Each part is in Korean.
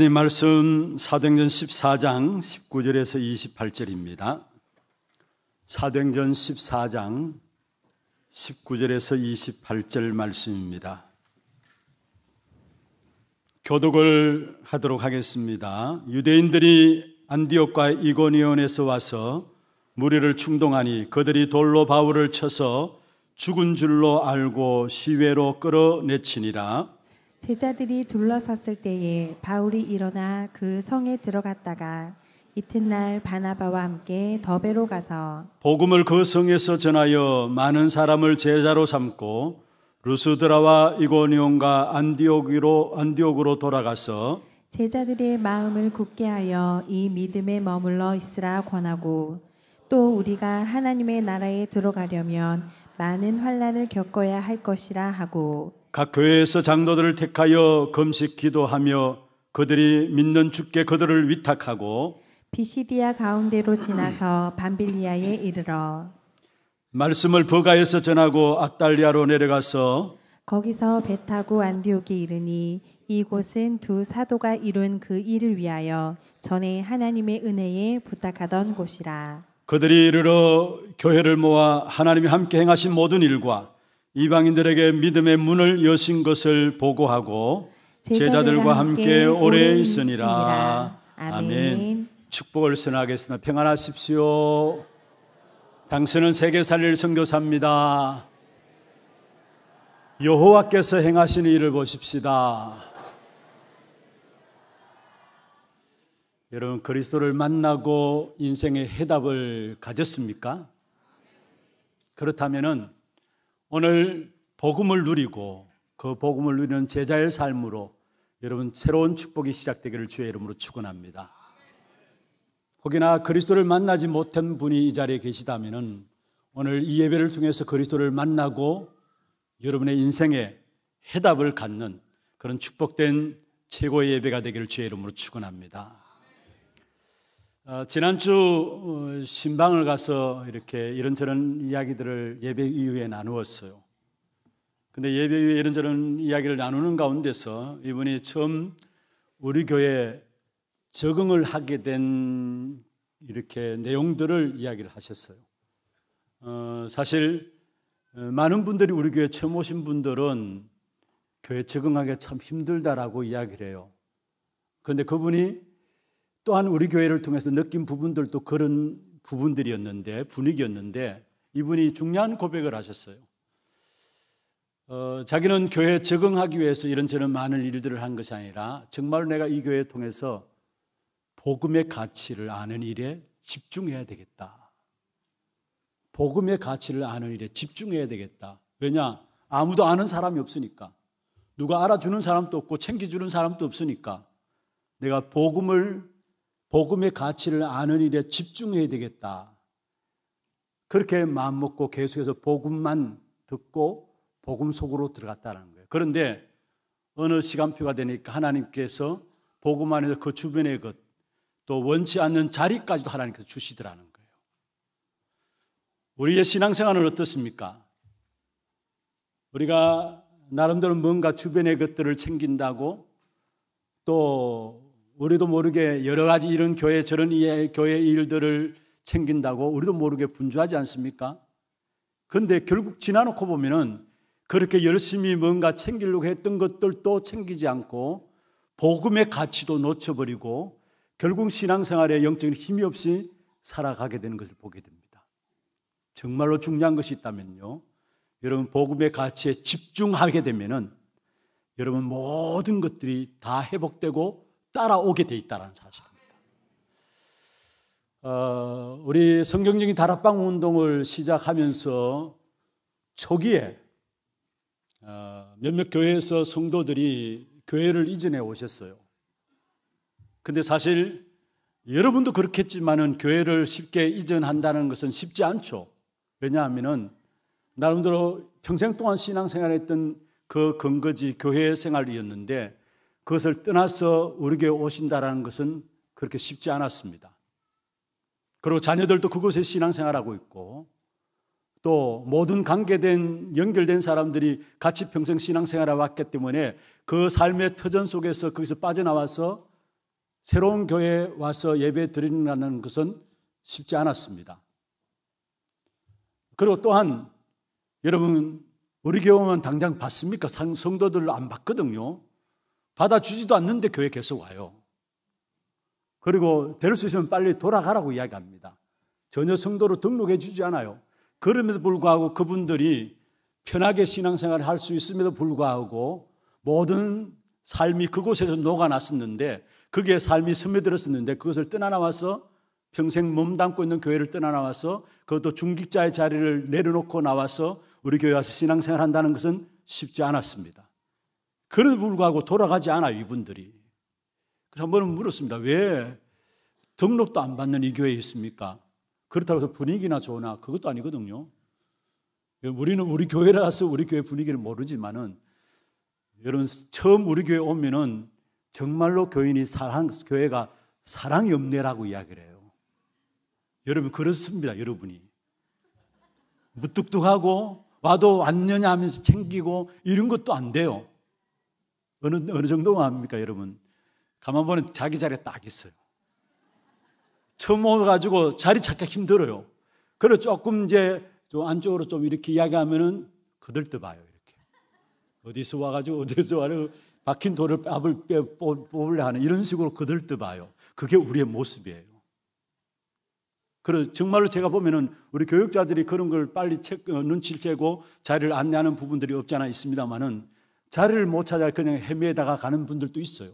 하나님 말씀 사도행전 14장 19절에서 28절입니다. 사도행전 14장 19절에서 28절 말씀입니다. 교독을 하도록 하겠습니다. 유대인들이 안디옥과 이고니온에서 와서 무리를 충동하니 그들이 돌로 바울을 쳐서 죽은 줄로 알고 시외로 끌어내치니라. 제자들이 둘러섰을 때에 바울이 일어나 그 성에 들어갔다가 이튿날 바나바와 함께 더베로 가서 복음을 그 성에서 전하여 많은 사람을 제자로 삼고 루스드라와 이고니온과 안디옥으로 안디옥으로 돌아가서 제자들의 마음을 굳게 하여 이 믿음에 머물러 있으라 권하고 또 우리가 하나님의 나라에 들어가려면 많은 환란을 겪어야 할 것이라 하고 각 교회에서 장로들을 택하여 금식 기도하며 그들이 믿는 주께 그들을 위탁하고 비시디아 가운데로 지나서 반빌리아에 이르러 말씀을 버가에서 전하고 아달리아로 내려가서 거기서 배 타고 안디옥에 이르니 이곳은 두 사도가 이룬 그 일을 위하여 전에 하나님의 은혜에 부탁하던 곳이라 그들이 이르러 교회를 모아 하나님이 함께 행하신 모든 일과 이방인들에게 믿음의 문을 여신 것을 보고하고 제자들과 함께 오래 있으니라. 아멘. 축복을 선하겠습니다. 평안하십시오. 당신은 세계 살릴 선교사입니다. 여호와께서 행하신 일을 보십시다. 여러분 그리스도를 만나고 인생의 해답을 가졌습니까? 그렇다면은 오늘 복음을 누리고 그 복음을 누리는 제자의 삶으로 여러분 새로운 축복이 시작되기를 주의 이름으로 축원합니다. 혹이나 그리스도를 만나지 못한 분이 이 자리에 계시다면은 오늘 이 예배를 통해서 그리스도를 만나고 여러분의 인생에 해답을 갖는 그런 축복된 최고의 예배가 되기를 주의 이름으로 축원합니다. 어, 지난주 어, 신방을 가서 이렇게 이런저런 이야기들을 예배 이후에 나누었어요. 근데 예배 이후에 이런저런 이야기를 나누는 가운데서 이분이 처음 우리 교회 적응을 하게 된 이렇게 내용들을 이야기를 하셨어요. 어, 사실 어, 많은 분들이 우리 교회 처음 오신 분들은 교회 적응하기가 참 힘들다라고 이야기를 해요. 그런데 그분이 또한 우리 교회를 통해서 느낀 부분들도 그런 부분들이었는데 분위기였는데 이분이 중요한 고백을 하셨어요. 어, 자기는 교회에 적응하기 위해서 이런저런 많은 일들을 한 것이 아니라 정말 내가 이 교회 통해서 복음의 가치를 아는 일에 집중해야 되겠다. 복음의 가치를 아는 일에 집중해야 되겠다. 왜냐? 아무도 아는 사람이 없으니까. 누가 알아주는 사람도 없고 챙겨주는 사람도 없으니까. 내가 복음을 복음의 가치를 아는 일에 집중해야 되겠다. 그렇게 마음 먹고 계속해서 복음만 듣고 복음 속으로 들어갔다는 거예요. 그런데 어느 시간표가 되니까 하나님께서 복음 안에서 그 주변의 것, 또 원치 않는 자리까지도 하나님께서 주시더라는 거예요. 우리의 신앙생활은 어떻습니까? 우리가 나름대로 뭔가 주변의 것들을 챙긴다고 또 우리도 모르게 여러 가지 이런 교회 저런 교회 일들을 챙긴다고 우리도 모르게 분주하지 않습니까? 그런데 결국 지나놓고 보면은 그렇게 열심히 뭔가 챙기려고 했던 것들도 챙기지 않고 복음의 가치도 놓쳐버리고 결국 신앙생활에 영적인 힘이 없이 살아가게 되는 것을 보게 됩니다. 정말로 중요한 것이 있다면요. 여러분 복음의 가치에 집중하게 되면은 여러분 모든 것들이 다 회복되고 따라오게 돼 있다는 사실입니다. 어, 우리 성경적인 다락방 운동을 시작하면서 초기에 어, 몇몇 교회에서 성도들이 교회를 이전해 오셨어요. 근데 사실 여러분도 그렇겠지만은 교회를 쉽게 이전한다는 것은 쉽지 않죠. 왜냐하면은 나름대로 평생 동안 신앙생활했던 그 근거지 교회 생활이었는데 그것을 떠나서 우리 교회 오신다라는 것은 그렇게 쉽지 않았습니다. 그리고 자녀들도 그곳에 신앙생활하고 있고 또 모든 관계된 연결된 사람들이 같이 평생 신앙생활해 왔기 때문에 그 삶의 터전 속에서 거기서 빠져나와서 새로운 교회에 와서 예배 드리는 것은 쉽지 않았습니다. 그리고 또한 여러분 우리 교회만 당장 받습니까? 성도들안 받거든요. 받아주지도 않는데 교회 계속 와요. 그리고 될 수 있으면 빨리 돌아가라고 이야기합니다. 전혀 성도로 등록해 주지 않아요. 그럼에도 불구하고 그분들이 편하게 신앙생활을 할 수 있음에도 불구하고 모든 삶이 그곳에서 녹아났었는데 그게 삶이 스며들었었는데 그것을 떠나나와서 평생 몸담고 있는 교회를 떠나나와서 그것도 중직자의 자리를 내려놓고 나와서 우리 교회 와서 신앙생활 한다는 것은 쉽지 않았습니다. 그럼 불구하고 돌아가지 않아요, 이분들이. 그래서 한 번은 물었습니다. 왜 등록도 안 받는 이 교회에 있습니까? 그렇다고 해서 분위기나 좋으나 아, 그것도 아니거든요. 우리는 우리 교회라서 우리 교회 분위기를 모르지만은 여러분 처음 우리 교회 오면은 정말로 교인이 사랑 교회가 사랑이 없네라고 이야기를 해요. 여러분 그렇습니다. 여러분이 무뚝뚝하고 와도 왔느냐 하면서 챙기고 이런 것도 안 돼요. 어느, 어느 정도 합니까 여러분? 가만 보면 자기 자리에 딱 있어요. 처음 오가지고 자리 찾기 힘들어요. 그래 조금 이제 좀 안쪽으로 좀 이렇게 이야기하면은 그들떠 봐요, 이렇게. 어디서 와가지고 어디서 와서 박힌 돌을 앞을 빼, 뽑으려 하는 이런 식으로 그들떠 봐요. 그게 우리의 모습이에요. 그래 정말로 제가 보면은 우리 교육자들이 그런 걸 빨리 어, 눈치를 채고 자리를 안내하는 부분들이 없지 않아 있습니다만은 자리를 못 찾아 그냥 헤매다가 가는 분들도 있어요.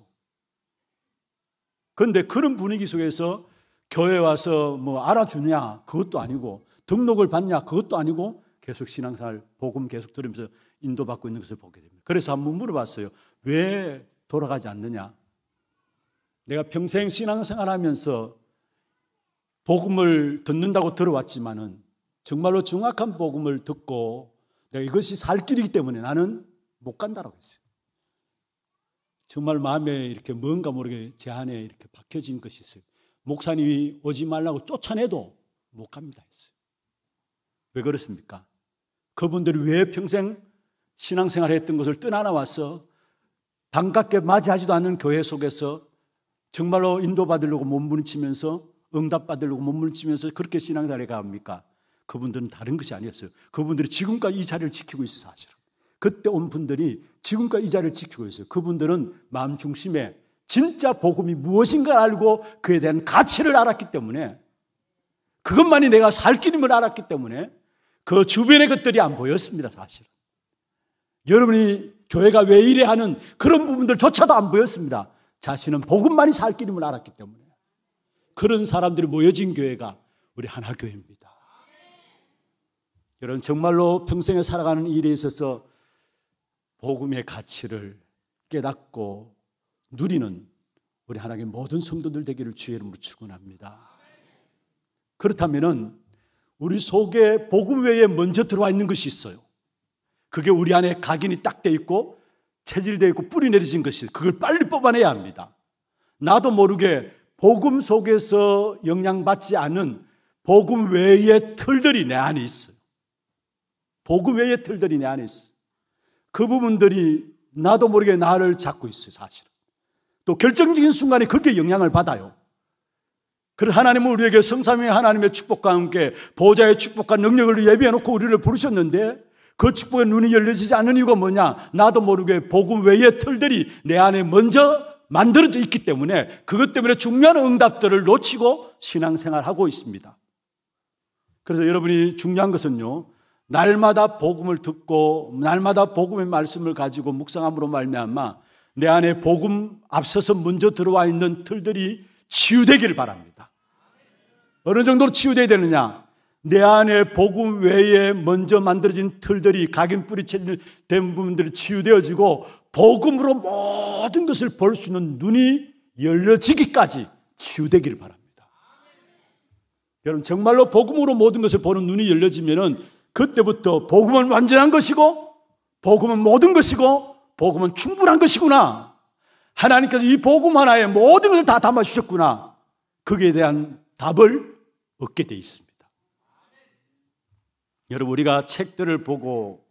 그런데 그런 분위기 속에서 교회 와서 뭐 알아주냐 그것도 아니고 등록을 받냐 그것도 아니고 계속 신앙생활 복음 계속 들으면서 인도받고 있는 것을 보게 됩니다. 그래서 한번 물어봤어요. 왜 돌아가지 않느냐? 내가 평생 신앙생활하면서 복음을 듣는다고 들어왔지만은 정말로 정확한 복음을 듣고 내가 이것이 살 길이기 때문에 나는 못 간다라고 했어요. 정말 마음에 이렇게 뭔가 모르게 제 안에 이렇게 박혀진 것이 있어요. 목사님이 오지 말라고 쫓아내도 못 갑니다 했어요. 왜 그렇습니까? 그분들이 왜 평생 신앙생활 했던 것을 떠나나와서 반갑게 맞이하지도 않는 교회 속에서 정말로 인도받으려고 몸부림치면서 응답받으려고 몸부림치면서 그렇게 신앙생활에 갑니까? 그분들은 다른 것이 아니었어요. 그분들이 지금까지 이 자리를 지키고 있어 사실은. 그때 온 분들이 지금까지 이 자리를 지키고 있어요. 그분들은 마음 중심에 진짜 복음이 무엇인가 알고 그에 대한 가치를 알았기 때문에 그것만이 내가 살 길임을 알았기 때문에 그 주변의 것들이 안 보였습니다, 사실은. 여러분이 교회가 왜 이래 하는 그런 부분들조차도 안 보였습니다. 자신은 복음만이 살 길임을 알았기 때문에. 그런 사람들이 모여진 교회가 우리 하나교회입니다. 여러분, 정말로 평생에 살아가는 일에 있어서 복음의 가치를 깨닫고 누리는 우리 하나님의 모든 성도들 되기를 주의 이름으로 축원합니다. 그렇다면은 우리 속에 복음 외에 먼저 들어와 있는 것이 있어요. 그게 우리 안에 각인이 딱 돼 있고 체질되어 있고 뿌리 내려진 것이 그걸 빨리 뽑아내야 합니다. 나도 모르게 복음 속에서 영향받지 않은 복음 외의 틀들이 내 안에 있어요. 복음 외의 틀들이 내 안에 있어요. 그 부분들이 나도 모르게 나를 잡고 있어요, 사실은. 또 결정적인 순간에 그게 영향을 받아요. 그런 하나님은 우리에게 성삼위 하나님의 축복과 함께 보좌의 축복과 능력을 예비해 놓고 우리를 부르셨는데 그 축복에 눈이 열려지지 않는 이유가 뭐냐? 나도 모르게 복음 외의 틀들이 내 안에 먼저 만들어져 있기 때문에 그것 때문에 중요한 응답들을 놓치고 신앙생활하고 있습니다. 그래서 여러분이 중요한 것은요. 날마다 복음을 듣고 날마다 복음의 말씀을 가지고 묵상함으로 말미암아 내 안에 복음 앞서서 먼저 들어와 있는 틀들이 치유되기를 바랍니다. 어느 정도로 치유돼야 되느냐? 내 안에 복음 외에 먼저 만들어진 틀들이 각인 뿌리된 부분들이 치유되어지고 복음으로 모든 것을 볼 수 있는 눈이 열려지기까지 치유되기를 바랍니다. 여러분 정말로 복음으로 모든 것을 보는 눈이 열려지면 그때부터 복음은 완전한 것이고 복음은 모든 것이고 복음은 충분한 것이구나. 하나님께서 이 복음 하나에 모든 것을 다 담아 주셨구나. 거기에 대한 답을 얻게 돼 있습니다. 여러분 우리가 책들을 보고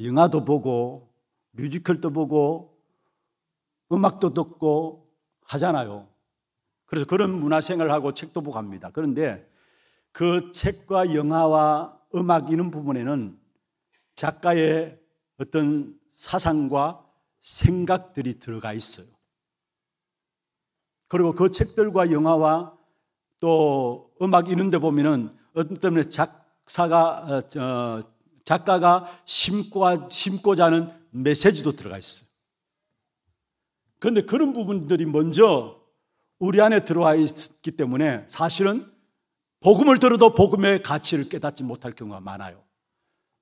영화도 보고 뮤지컬도 보고 음악도 듣고 하잖아요. 그래서 그런 문화생활을 하고 책도 보고 합니다. 그런데 그 책과 영화와 음악 이런 부분에는 작가의 어떤 사상과 생각들이 들어가 있어요. 그리고 그 책들과 영화와 또 음악 이런 데 보면은 어떤 때문에 작사가, 어, 작가가 심고, 심고자 하는 메시지도 들어가 있어요. 그런데 그런 부분들이 먼저 우리 안에 들어와 있기 때문에 사실은 복음을 들어도 복음의 가치를 깨닫지 못할 경우가 많아요.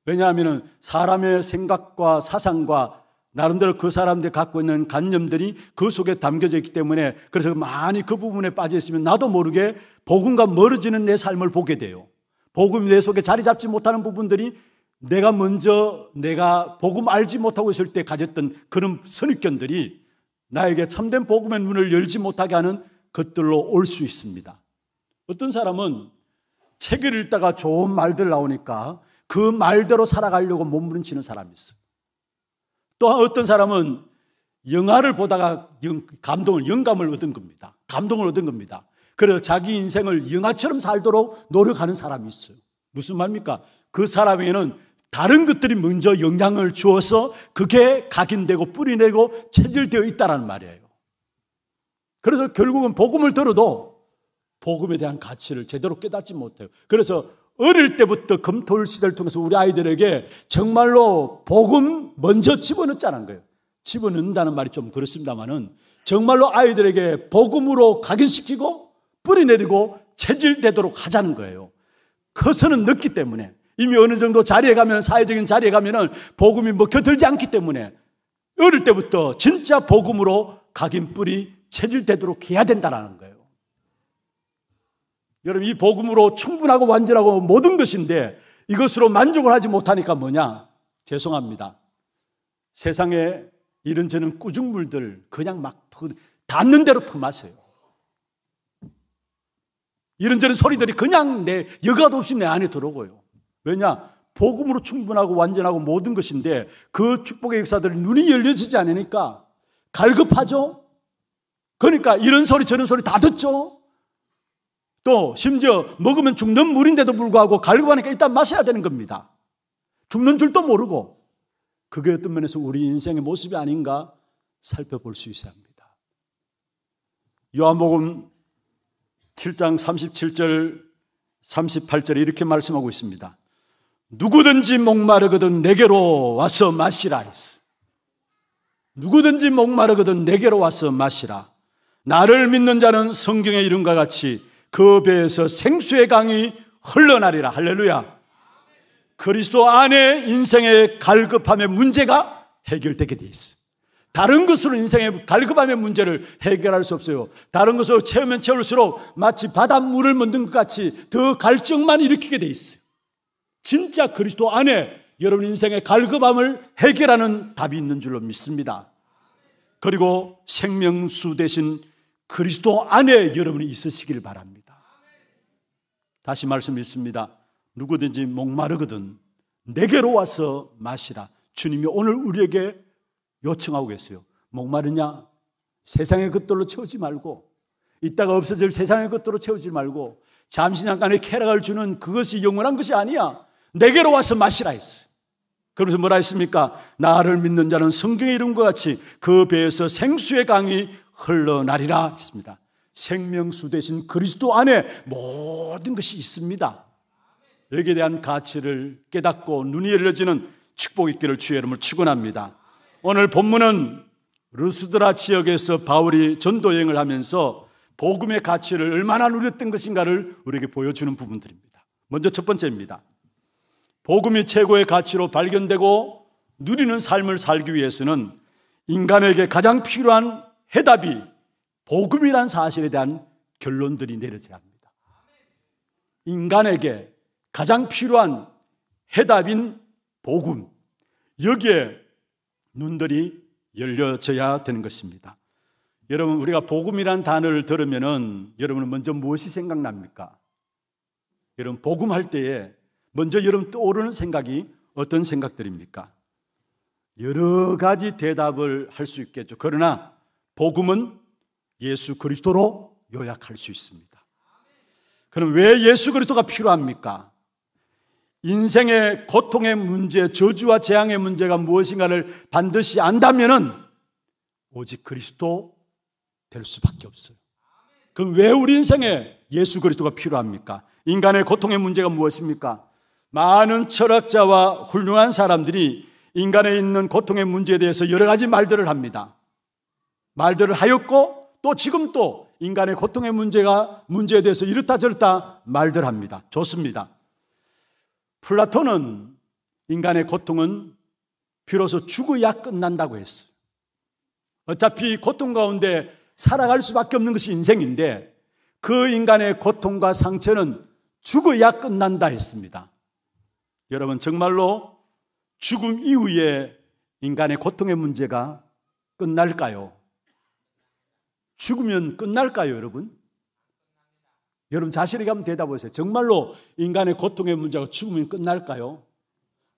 왜냐하면 사람의 생각과 사상과 나름대로 그 사람들이 갖고 있는 관념들이 그 속에 담겨져 있기 때문에 그래서 많이 그 부분에 빠져 있으면 나도 모르게 복음과 멀어지는 내 삶을 보게 돼요. 복음이 내 속에 자리 잡지 못하는 부분들이 내가 먼저 내가 복음 알지 못하고 있을 때 가졌던 그런 선입견들이 나에게 참된 복음의 문을 열지 못하게 하는 것들로 올 수 있습니다. 어떤 사람은 책을 읽다가 좋은 말들 나오니까 그 말대로 살아가려고 몸부림치는 사람이 있어. 또한 어떤 사람은 영화를 보다가 감동을, 영감을 얻은 겁니다. 감동을 얻은 겁니다. 그래서 자기 인생을 영화처럼 살도록 노력하는 사람이 있어요. 무슨 말입니까? 그 사람에는 다른 것들이 먼저 영향을 주어서 그게 각인되고 뿌리내고 체질되어 있다는 말이에요. 그래서 결국은 복음을 들어도 복음에 대한 가치를 제대로 깨닫지 못해요. 그래서 어릴 때부터 금토일 시대를 통해서 우리 아이들에게 정말로 복음 먼저 집어넣자는 거예요. 집어넣는다는 말이 좀 그렇습니다만은 정말로 아이들에게 복음으로 각인시키고 뿌리내리고 체질되도록 하자는 거예요. 커서는 늦기 때문에 이미 어느 정도 자리에 가면 사회적인 자리에 가면은 복음이 먹혀들지 않기 때문에 어릴 때부터 진짜 복음으로 각인 뿌리 체질되도록 해야 된다라는 거예요. 여러분 이 복음으로 충분하고 완전하고 모든 것인데 이것으로 만족을 하지 못하니까 뭐냐? 죄송합니다. 세상에 이런 저런 꾸중물들 그냥 막 닿는 대로 품하세요. 이런저런 소리들이 그냥 내 여가도 없이 내 안에 들어오고요. 왜냐? 복음으로 충분하고 완전하고 모든 것인데 그 축복의 역사들을 눈이 열려지지 않으니까 갈급하죠? 그러니까 이런 소리 저런 소리 다 듣죠? 또 심지어 먹으면 죽는 물인데도 불구하고 갈고 하니까 일단 마셔야 되는 겁니다. 죽는 줄도 모르고 그게 어떤 면에서 우리 인생의 모습이 아닌가 살펴볼 수 있어야 합니다. 요한복음 7장 37절 38절에 이렇게 말씀하고 있습니다. 누구든지 목마르거든 내게로 와서 마시라 누구든지 목마르거든 내게로 와서 마시라. 나를 믿는 자는 성경의 이름과 같이 그 배에서 생수의 강이 흘러나리라. 할렐루야. 그리스도 안에 인생의 갈급함의 문제가 해결되게 돼 있어. 다른 것으로 인생의 갈급함의 문제를 해결할 수 없어요. 다른 것으로 채우면 채울수록 마치 바닷물을 묻는 것 같이 더 갈증만 일으키게 돼 있어요. 진짜 그리스도 안에 여러분 인생의 갈급함을 해결하는 답이 있는 줄로 믿습니다. 그리고 생명수 대신 그리스도 안에 여러분이 있으시길 바랍니다. 다시 말씀드습니다 누구든지 목마르거든 내게로 와서 마시라. 주님이 오늘 우리에게 요청하고 계세요. 목마르냐? 세상의 것들로 채우지 말고 이따가 없어질 세상의 것들로 채우지 말고 잠시 잠깐의 쾌락을 주는 그것이 영원한 것이 아니야. 내게로 와서 마시라 했어. 그러면서 뭐라 했습니까? 나를 믿는 자는 성경의 이름과 같이 그 배에서 생수의 강이 흘러나리라 했습니다. 생명수 대신 그리스도 안에 모든 것이 있습니다. 여기에 대한 가치를 깨닫고 눈이 열려지는 축복 있기를 주의 이름을 축원합니다. 오늘 본문은 루스드라 지역에서 바울이 전도 여행을 하면서 복음의 가치를 얼마나 누렸던 것인가를 우리에게 보여주는 부분들입니다. 먼저 첫 번째입니다. 복음이 최고의 가치로 발견되고 누리는 삶을 살기 위해서는 인간에게 가장 필요한 해답이 복음이란 사실에 대한 결론들이 내려져야 합니다. 인간에게 가장 필요한 해답인 복음. 여기에 눈들이 열려져야 되는 것입니다. 여러분, 우리가 복음이란 단어를 들으면은 여러분은 먼저 무엇이 생각납니까? 여러분, 복음 할 때에 먼저 여러분 떠오르는 생각이 어떤 생각들입니까? 여러 가지 대답을 할 수 있겠죠. 그러나 복음은 예수 그리스도로 요약할 수 있습니다. 그럼 왜 예수 그리스도가 필요합니까? 인생의 고통의 문제, 저주와 재앙의 문제가 무엇인가를 반드시 안다면 오직 그리스도 될 수밖에 없어요. 그럼 왜 우리 인생에 예수 그리스도가 필요합니까? 인간의 고통의 문제가 무엇입니까? 많은 철학자와 훌륭한 사람들이 인간에 있는 고통의 문제에 대해서 여러 가지 말들을 합니다. 말들을 하였고 또 지금 또 인간의 고통의 문제가 문제에 대해서 이렇다 저렇다 말들 합니다. 좋습니다. 플라톤은 인간의 고통은 비로소 죽어야 끝난다고 했어요. 어차피 고통 가운데 살아갈 수밖에 없는 것이 인생인데 그 인간의 고통과 상처는 죽어야 끝난다 했습니다. 여러분 정말로 죽음 이후에 인간의 고통의 문제가 끝날까요? 죽으면 끝날까요, 여러분? 여러분 자신에게 한번 대답하세요. 정말로 인간의 고통의 문제가 죽으면 끝날까요?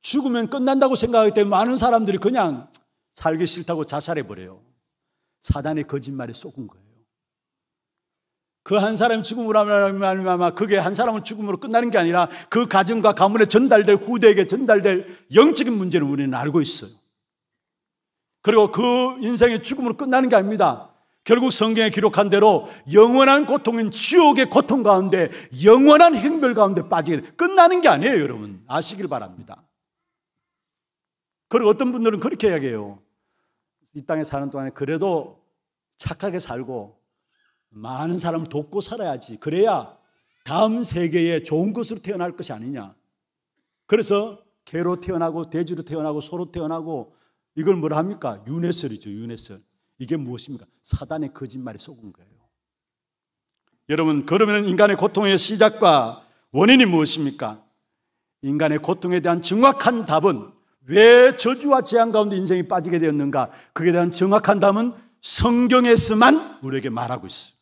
죽으면 끝난다고 생각하기 때문에 많은 사람들이 그냥 살기 싫다고 자살해버려요. 사단의 거짓말에 속은 거예요. 그 한 사람 죽음으로 하면 아마 그게 한 사람은 죽음으로 끝나는 게 아니라 그 가정과 가문에 전달될 후대에게 전달될 영적인 문제를 우리는 알고 있어요. 그리고 그 인생의 죽음으로 끝나는 게 아닙니다. 결국 성경에 기록한 대로 영원한 고통은 지옥의 고통 가운데 영원한 형별 가운데 빠지게 끝나는 게 아니에요, 여러분. 아시길 바랍니다. 그리고 어떤 분들은 그렇게 이야기해요. 이 땅에 사는 동안에 그래도 착하게 살고 많은 사람을 돕고 살아야지. 그래야 다음 세계에 좋은 것으로 태어날 것이 아니냐. 그래서 개로 태어나고 돼지로 태어나고 소로 태어나고 이걸 뭐라 합니까? 윤회설이죠윤회설 이게 무엇입니까? 사단의 거짓말에 속은 거예요. 여러분, 그러면 인간의 고통의 시작과 원인이 무엇입니까? 인간의 고통에 대한 정확한 답은 왜 저주와 재앙 가운데 인생이 빠지게 되었는가? 그에 대한 정확한 답은 성경에서만 우리에게 말하고 있어요.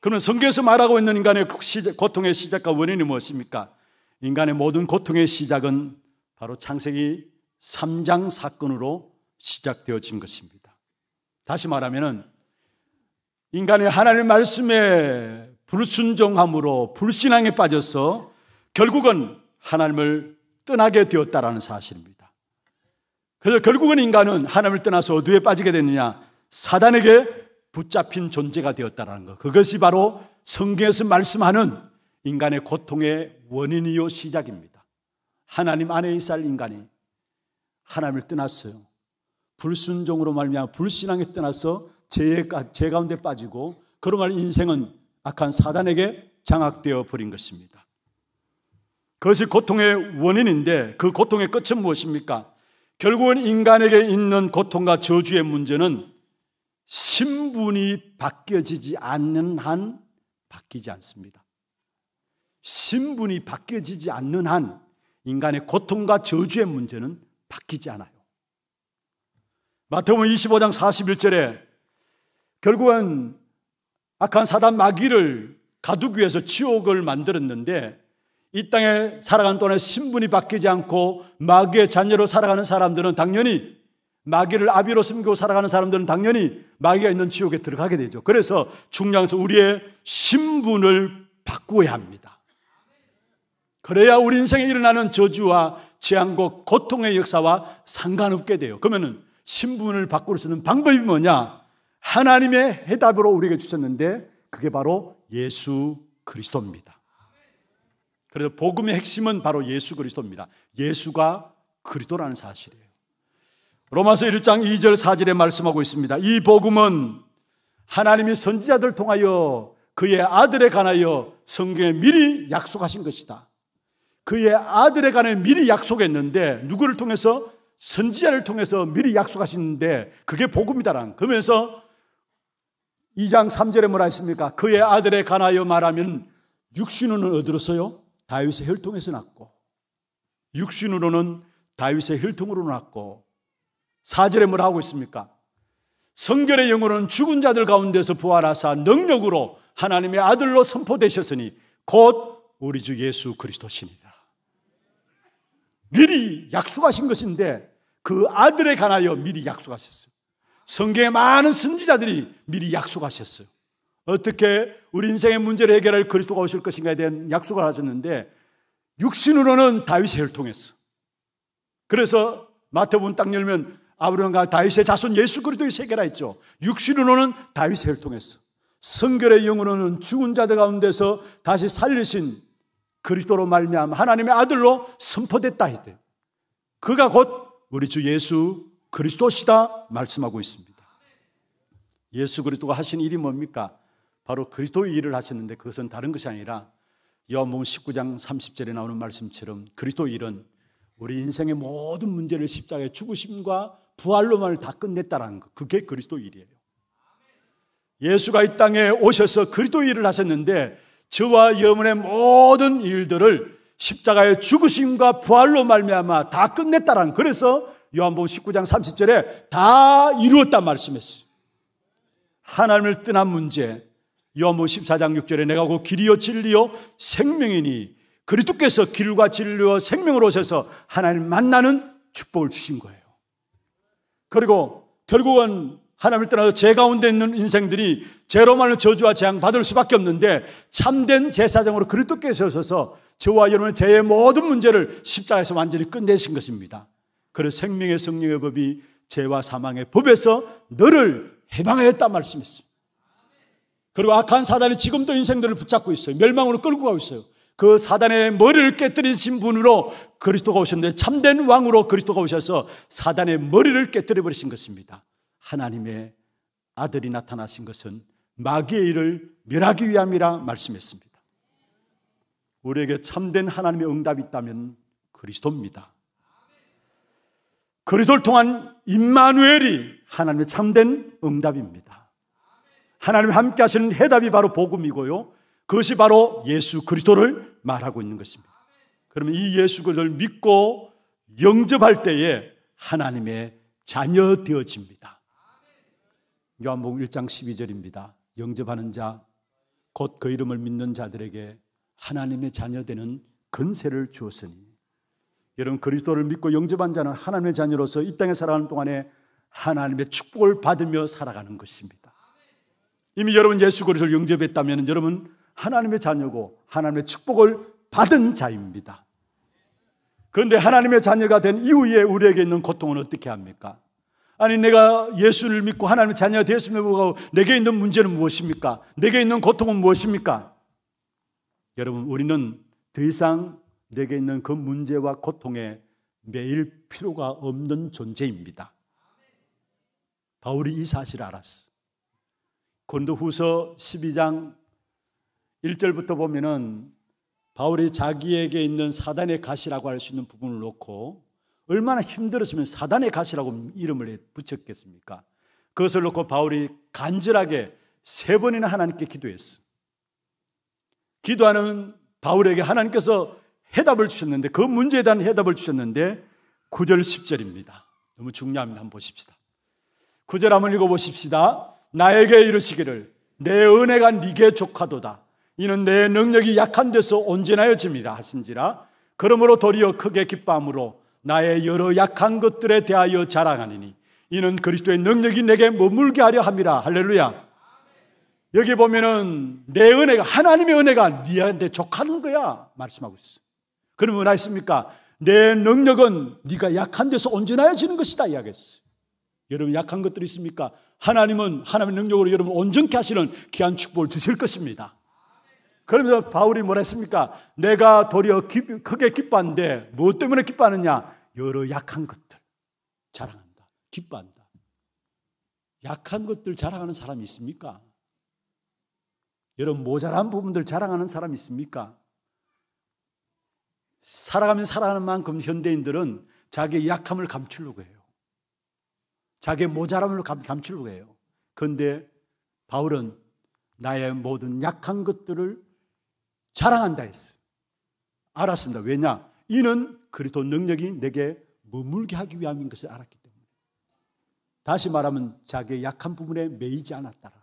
그러면 성경에서 말하고 있는 인간의 그 고통의 시작과 원인이 무엇입니까? 인간의 모든 고통의 시작은 바로 창세기 3장 사건으로 시작되어진 것입니다. 다시 말하면은 인간의 하나님의 말씀에 불순종함으로 불신앙에 빠져서 결국은 하나님을 떠나게 되었다라는 사실입니다. 그래서 결국은 인간은 하나님을 떠나서 어디에 빠지게 됐느냐? 사단에게 붙잡힌 존재가 되었다라는 것. 그것이 바로 성경에서 말씀하는 인간의 고통의 원인이요 시작입니다. 하나님 안에 있을 인간이 하나님을 떠났어요. 불순종으로 말미암아 불신앙에 떠나서 죄의 제 가운데 빠지고 그로 러말 인생은 악한 사단에게 장악되어 버린 것입니다. 그것이 고통의 원인인데 그 고통의 끝은 무엇입니까? 결국은 인간에게 있는 고통과 저주의 문제는 신분이 바뀌어지지 않는 한 바뀌지 않습니다. 신분이 바뀌어지지 않는 한 인간의 고통과 저주의 문제는 바뀌지 않아요. 마태복음 25장 41절에 결국은 악한 사단 마귀를 가두기 위해서 지옥을 만들었는데 이 땅에 살아가는 동안에 신분이 바뀌지 않고 마귀의 자녀로 살아가는 사람들은 당연히 마귀를 아비로 숨기고 살아가는 사람들은 당연히 마귀가 있는 지옥에 들어가게 되죠. 그래서 중요에서 우리의 신분을 바꾸어야 합니다. 그래야 우리 인생에 일어나는 저주와 재앙과 고통의 역사와 상관없게 돼요. 그러면은 신분을 바꿀 수 있는 방법이 뭐냐? 하나님의 해답으로 우리에게 주셨는데 그게 바로 예수 그리스도입니다. 그래서 복음의 핵심은 바로 예수 그리스도입니다. 예수가 그리스도라는 사실이에요. 로마서 1장 2절 4절에 말씀하고 있습니다. 이 복음은 하나님이 선지자들 통하여 그의 아들에 관하여 성경에 미리 약속하신 것이다. 그의 아들에 관해 미리 약속했는데 누구를 통해서 선지자를 통해서 미리 약속하시는데 그게 복음이다란. 그러면서 2장 3절에 뭐라 했습니까? 그의 아들에 관하여 말하면 육신으로는 어디로서요? 다윗의 혈통에서 났고 육신으로는 다윗의 혈통으로 났고 4절에 뭐라 하고 있습니까? 성결의 영혼은 죽은 자들 가운데서 부활하사 능력으로 하나님의 아들로 선포되셨으니 곧 우리 주 예수 그리스도시니라. 미리 약속하신 것인데 그 아들에 관하여 미리 약속하셨어요. 성경의 많은 선지자들이 미리 약속하셨어요. 어떻게 우리 인생의 문제를 해결할 그리스도가 오실 것인가에 대한 약속을 하셨는데 육신으로는 다윗의 통해서 그래서 마태복음 딱 열면 아브라함과 다윗의 자손 예수 그리스도의 세계라 했죠. 육신으로는 다윗의 통해서 성결의 영으로는 죽은 자들 가운데서 다시 살리신 그리스도로 말미암아 하나님의 아들로 선포됐다 했대 그가 곧 우리 주 예수 그리스도시다 말씀하고 있습니다. 예수 그리스도가 하신 일이 뭡니까? 바로 그리스도의 일을 하셨는데 그것은 다른 것이 아니라 요한복음 19장 30절에 나오는 말씀처럼 그리스도 일은 우리 인생의 모든 문제를 십자가의 죽으심과 부활로만을 다 끝냈다라는 것. 그게 그리스도 일이에요. 예수가 이 땅에 오셔서 그리스도 일을 하셨는데 저와 여러분의 모든 일들을 십자가의 죽으심과 부활로 말미암아 다 끝냈다라는 그래서 요한복음 19장 30절에 다 이루었단 말씀했어요. 하나님을 떠난 문제 요한복음 14장 6절에 내가 곧 길이요 진리요 생명이니 그리스도께서 길과 진리와 생명으로 오셔서 하나님 만나는 축복을 주신 거예요. 그리고 결국은 하나님을 떠나서 제 가운데 있는 인생들이 제로만을 저주와 재앙 받을 수밖에 없는데 참된 제사장으로 그리스도께서 오셔서 저와 여러분의 죄의 모든 문제를 십자가에서 완전히 끝내신 것입니다. 그래서 생명의 성령의 법이 죄와 사망의 법에서 너를 해방하였다 말씀했습니다. 그리고 악한 사단이 지금도 인생들을 붙잡고 있어요. 멸망으로 끌고 가고 있어요. 그 사단의 머리를 깨뜨리신 분으로 그리스도가 오셨는데 참된 왕으로 그리스도가 오셔서 사단의 머리를 깨뜨려 버리신 것입니다. 하나님의 아들이 나타나신 것은 마귀의 일을 멸하기 위함이라 말씀했습니다. 우리에게 참된 하나님의 응답이 있다면 그리스도입니다. 그리스도를 통한 임마누엘이 하나님의 참된 응답입니다. 하나님 함께 하시는 해답이 바로 복음이고요. 그것이 바로 예수 그리스도를 말하고 있는 것입니다. 그러면 이 예수 그리스도를 믿고 영접할 때에 하나님의 자녀 되어집니다. 요한복음 1장 12절입니다. 영접하는 자, 곧 그 이름을 믿는 자들에게 하나님의 자녀되는 근세를 주었으니 여러분 그리스도를 믿고 영접한 자는 하나님의 자녀로서 이 땅에 살아가는 동안에 하나님의 축복을 받으며 살아가는 것입니다. 이미 여러분 예수 그리스도를 영접했다면 여러분 하나님의 자녀고 하나님의 축복을 받은 자입니다. 그런데 하나님의 자녀가 된 이후에 우리에게 있는 고통은 어떻게 합니까? 아니 내가 예수를 믿고 하나님의 자녀가 되었음에 불구하고 내게 있는 문제는 무엇입니까? 내게 있는 고통은 무엇입니까? 여러분, 우리는 더 이상 내게 있는 그 문제와 고통에 매일 필요가 없는 존재입니다. 바울이 이 사실을 알았어. 곤도 후서 12장 1절부터 보면은 바울이 자기에게 있는 사단의 가시라고 할 수 있는 부분을 놓고 얼마나 힘들었으면 사단의 가시라고 이름을 붙였겠습니까? 그것을 놓고 바울이 간절하게 세 번이나 하나님께 기도했어. 기도하는 바울에게 하나님께서 해답을 주셨는데 그 문제에 대한 해답을 주셨는데 9절 10절입니다. 너무 중요합니다. 한번 보십시다. 9절 한번 읽어 보십시다. 나에게 이르시기를 내 은혜가 네게 족하도다. 이는 내 능력이 약한 데서 온전하여집니다 하신지라. 그러므로 도리어 크게 기쁨으로 나의 여러 약한 것들에 대하여 자랑하니니 이는 그리스도의 능력이 내게 머물게 하려 함이라. 할렐루야. 여기 보면은 내 은혜가 하나님의 은혜가 네한테 족하는 거야 말씀하고 있어. 그런 뭐나 있습니까? 내 능력은 네가 약한 데서 온전해지는 것이다 이야기했어. 여러분 약한 것들이 있습니까? 하나님은 하나님의 능력으로 여러분 온전케 하시는 귀한 축복을 주실 것입니다. 그러면서 바울이 뭐라 했습니까? 내가 도리어 기, 크게 기뻐한데 무엇 뭐 때문에 기뻐하느냐? 여러 약한 것들 자랑한다. 기뻐한다. 약한 것들 자랑하는 사람이 있습니까? 여러분 모자란 부분들 자랑하는 사람 있습니까? 살아가면 살아가는 만큼 현대인들은 자기의 약함을 감추려고 해요. 자기의 모자람을 감, 추려고 해요. 그런데 바울은 나의 모든 약한 것들을 자랑한다 했어요. 알았습니다. 왜냐? 이는 그리스도 능력이 내게 머물게 하기 위함인 것을 알았기 때문에. 다시 말하면 자기의 약한 부분에 매이지 않았다라.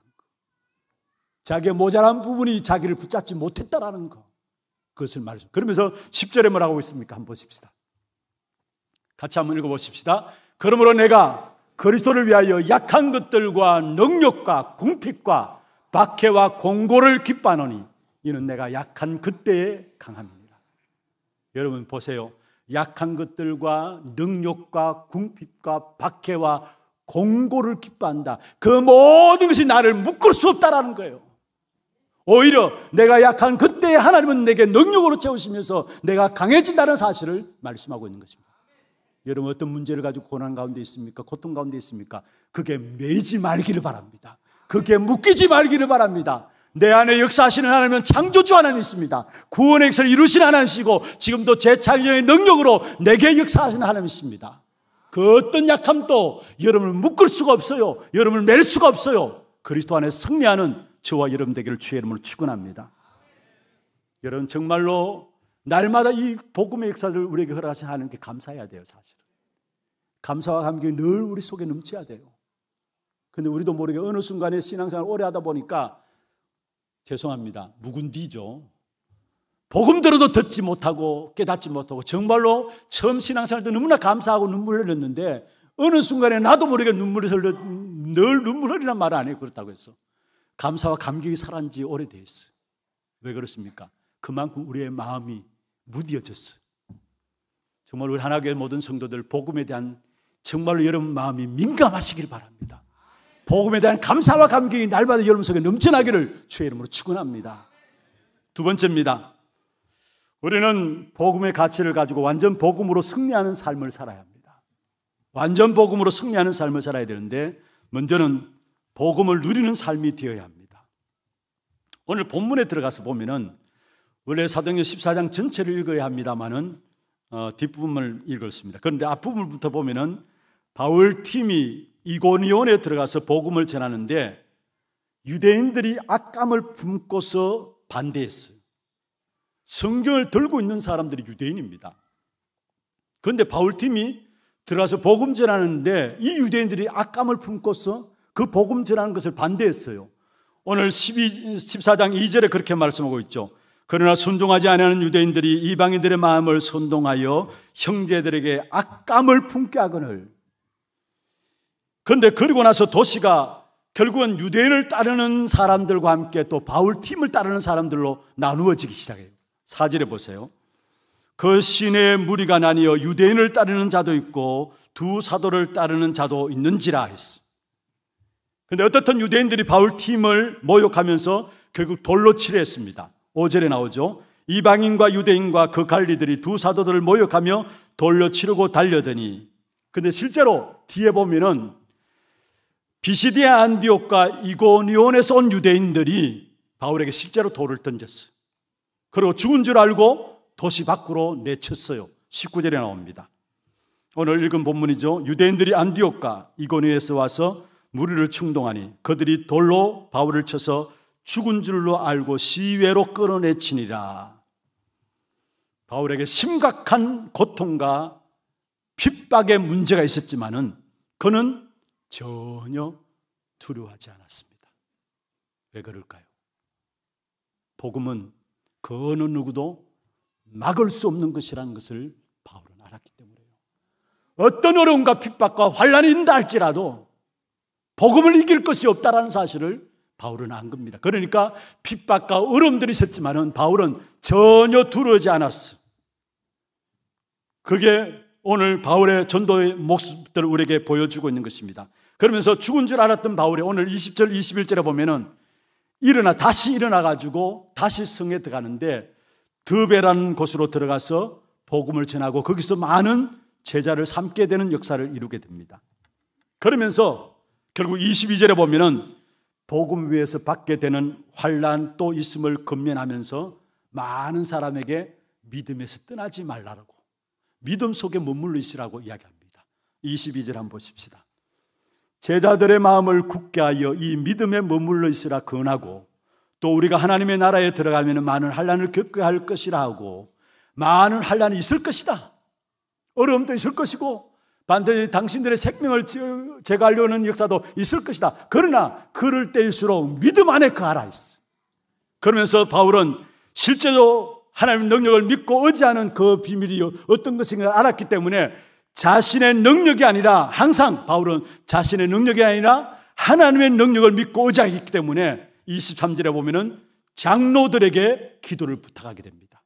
자기의 모자란 부분이 자기를 붙잡지 못했다라는 것. 그것을 말해줘. 그러면서 10절에 뭐라고 있습니까? 한번 보십시다. 같이 한번 읽어보십시다. 그러므로 내가 그리스도를 위하여 약한 것들과 능력과 궁핍과 박해와 공고를 기뻐하노니 이는 내가 약한 그때에 강함입니다. 여러분 보세요. 약한 것들과 능력과 궁핍과 박해와 공고를 기뻐한다. 그 모든 것이 나를 묶을 수 없다라는 거예요. 오히려 내가 약한 그때 하나님은 내게 능력으로 채우시면서 내가 강해진다는 사실을 말씀하고 있는 것입니다. 여러분 어떤 문제를 가지고 고난 가운데 있습니까? 고통 가운데 있습니까? 그게 매이지 말기를 바랍니다. 그게 묶이지 말기를 바랍니다. 내 안에 역사하시는 하나님은 창조주 하나님 있습니다. 구원의 역사를 이루신 하나님이시고 지금도 재창조의 능력으로 내게 역사하시는 하나님이십니다. 그 어떤 약함도 여러분을 묶을 수가 없어요. 여러분을 맬 수가 없어요. 그리스도 안에 승리하는 저와 여러분 되기를 주의 이름으로 축원합니다. 여러분 정말로 날마다 이 복음의 역사를 우리에게 허락하신 하나 감사해야 돼요, 사실은. 감사와 감격이 늘 우리 속에 넘쳐야 돼요. 근데 우리도 모르게 어느 순간에 신앙생활 오래 하다 보니까 죄송합니다. 묵은 뒤죠. 복음 들어도 듣지 못하고 깨닫지 못하고 정말로 처음 신앙생활 때 너무나 감사하고 눈물을 흘렸는데 어느 순간에 나도 모르게 눈물을 흘렸, 늘 눈물 흘리란 말을 안해 그렇다고 했어. 감사와 감격이 사라진 지 오래됐어. 왜 그렇습니까? 그만큼 우리의 마음이 무뎌졌어 정말 우리 하나교의 모든 성도들 복음에 대한 정말로 여러분 마음이 민감하시길 바랍니다. 복음에 대한 감사와 감격이 날마다 여러분 속에 넘쳐나기를 주의 이름으로 축원합니다. 두 번째입니다. 우리는 복음의 가치를 가지고 완전 복음으로 승리하는 삶을 살아야 합니다. 완전 복음으로 승리하는 삶을 살아야 되는데 먼저는 복음을 누리는 삶이 되어야 합니다. 오늘 본문에 들어가서 보면은 원래 사도행전 14장 전체를 읽어야 합니다만은 어, 뒷부분을 읽었습니다. 그런데 앞부분부터 보면은 바울 팀이 이고니온에 들어가서 복음을 전하는데 유대인들이 악감을 품고서 반대했어요. 성경을 들고 있는 사람들이 유대인입니다. 그런데 바울 팀이 들어가서 복음 전하는데 이 유대인들이 악감을 품고서 그 복음 전하는 것을 반대했어요. 오늘 12, 14장 2절에 그렇게 말씀하고 있죠. 그러나 순종하지 않니하는 유대인들이 이방인들의 마음을 선동하여 형제들에게 악감을 품게 하거늘. 그런데 그리고 나서 도시가 결국은 유대인을 따르는 사람들과 함께 또 바울 팀을 따르는 사람들로 나누어지기 시작해요. 사절에 보세요. 그 신의 무리가 나뉘어 유대인을 따르는 자도 있고 두 사도를 따르는 자도 있는지라 했어. 근데 어떻든 유대인들이 바울 팀을 모욕하면서 결국 돌로 치려했습니다. 5절에 나오죠. 이방인과 유대인과 그 관리들이 두 사도들을 모욕하며 돌로 치르고 달려드니. 근데 실제로 뒤에 보면은 비시디아 안디옥과 이고니온에서 온 유대인들이 바울에게 실제로 돌을 던졌어요. 그리고 죽은 줄 알고 도시 밖으로 내쳤어요. 19절에 나옵니다. 오늘 읽은 본문이죠. 유대인들이 안디옥과 이고니에서 온 와서 무리를 충동하니 그들이 돌로 바울을 쳐서 죽은 줄로 알고 시외로 끌어내치니라. 바울에게 심각한 고통과 핍박의 문제가 있었지만은 그는 전혀 두려워하지 않았습니다. 왜 그럴까요? 복음은 그 어느 누구도 막을 수 없는 것이라는 것을 바울은 알았기 때문에요. 어떤 어려움과 핍박과 환란이 있다 할지라도 복음을 이길 것이 없다라는 사실을 바울은 안 겁니다. 그러니까 핍박과 어려들이 있었지만은 바울은 전혀 두려워하지 않았어. 그게 오늘 바울의 전도의 모습들을 우리에게 보여주고 있는 것입니다. 그러면서 죽은 줄 알았던 바울이 오늘 20절 21절에 보면은 일어나 다시 일어나 가지고 다시 성에 들어가는데 드베라는 곳으로 들어가서 복음을 전하고 거기서 많은 제자를 삼게 되는 역사를 이루게 됩니다. 그러면서 결국 22절에 보면은 복음 위에서 받게 되는 환란 또 있음을 금면하면서 많은 사람에게 믿음에서 떠나지 말라고 믿음 속에 머물러 있으라고 이야기합니다. 22절 한번 보십시다. 제자들의 마음을 굳게 하여 이 믿음에 머물러 있으라 권하고 또 우리가 하나님의 나라에 들어가면 많은 환란을 겪어야 할 것이라 하고 많은 환란이 있을 것이다. 어려움도 있을 것이고 반드시 당신들의 생명을 제거하려는 역사도 있을 것이다. 그러나 그럴 때일수록 믿음 안에 그하라 있어. 그러면서 바울은 실제로 하나님 능력을 믿고 의지하는 그 비밀이 어떤 것인가 알았기 때문에 자신의 능력이 아니라 항상 바울은 자신의 능력이 아니라 하나님의 능력을 믿고 의지하기 때문에 23절에 보면은 장로들에게 기도를 부탁하게 됩니다.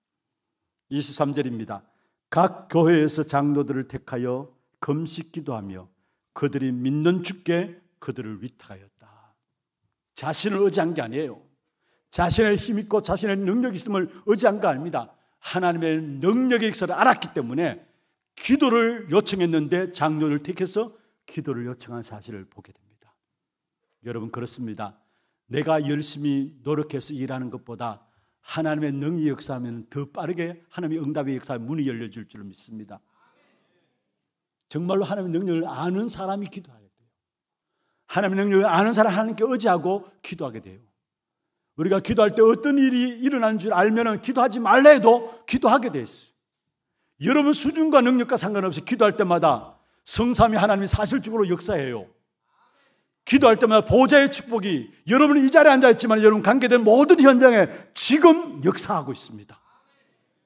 23절입니다. 각 교회에서 장로들을 택하여 금식기도 하며 그들이 믿는 주께 그들을 위탁하였다. 자신을 의지한 게 아니에요. 자신의 힘 있고 자신의 능력 있음을 의지한 거 아닙니다. 하나님의 능력의 역사를 알았기 때문에 기도를 요청했는데 장로를 택해서 기도를 요청한 사실을 보게 됩니다. 여러분 그렇습니다. 내가 열심히 노력해서 일하는 것보다 하나님의 능이 역사하면 더 빠르게 하나님의 응답의 역사의 문이 열려질 줄 믿습니다. 정말로 하나님의 능력을 아는 사람이 기도하게 돼요. 하나님의 능력을 아는 사람 하나님께 의지하고 기도하게 돼요. 우리가 기도할 때 어떤 일이 일어나는 줄 알면 기도하지 말라 해도 기도하게 돼 있어요. 여러분 수준과 능력과 상관없이 기도할 때마다 성삼이 하나님이 사실적으로 역사해요. 기도할 때마다 보좌의 축복이 여러분이 이 자리에 앉아있지만 여러분 관계된 모든 현장에 지금 역사하고 있습니다.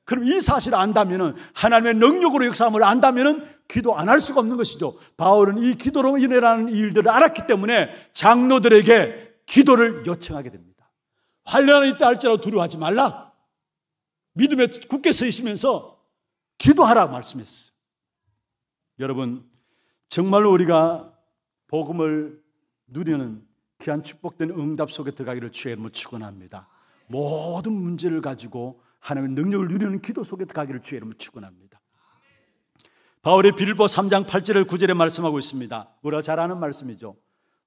그럼 이 사실을 안다면 하나님의 능력으로 역사함을 안다면 기도 안 할 수가 없는 것이죠. 바울은 이 기도로 인해라는 일들을 알았기 때문에 장로들에게 기도를 요청하게 됩니다. 환란이 있다 할지라도 두려워하지 말라. 믿음에 굳게 서 있으면서 기도하라 말씀했어요. 여러분 정말로 우리가 복음을 누리는 귀한 축복된 응답 속에 들어가기를 주의 이름으로 축원합니다. 모든 문제를 가지고 하나님의 능력을 누리는 기도 속에 가기를 주의 이름으로 축원합니다. 바울의 빌보 3장 8절을 9절에 말씀하고 있습니다. 우리가 잘 아는 말씀이죠.